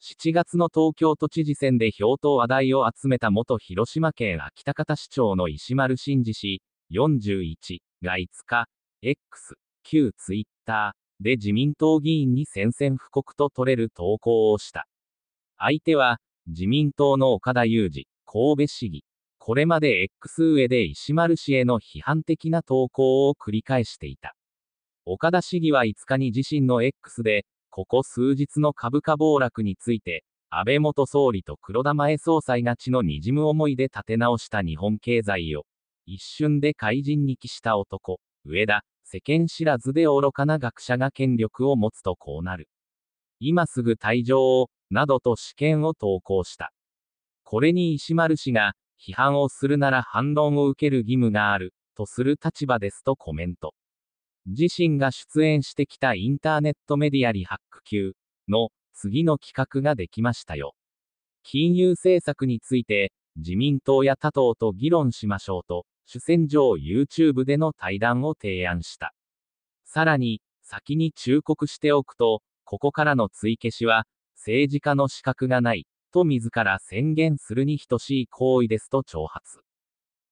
7月の東京都知事選で票と話題を集めた元広島県秋田方市長の石丸真二氏、41が5日、X、旧ツイッターで自民党議員に宣戦布告と取れる投稿をした。相手は、自民党の岡田裕二、神戸市議。これまで X 上で石丸氏への批判的な投稿を繰り返していた。岡田市議は5日に自身の X で、ここ数日の株価暴落について、安倍元総理と黒田前総裁が血のにじむ思いで立て直した日本経済を、一瞬で怪人に帰した男、上田、世間知らずで愚かな学者が権力を持つとこうなる。今すぐ退場を、などと試験を投稿した。これに石丸氏が、批判をするなら反論を受ける義務がある、とする立場ですとコメント。自身が出演してきたインターネットメディアリハック級の次の企画ができましたよ。金融政策について、自民党や他党と議論しましょうと、主戦場 YouTube での対談を提案した。さらに、先に忠告しておくと、ここからの追消しは、政治家の資格がない、と自ら宣言するに等しい行為ですと挑発。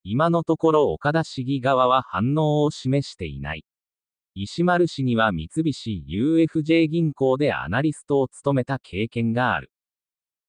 今のところ岡田市議側は反応を示していない。石丸氏には三菱 UFJ 銀行でアナリストを務めた経験がある。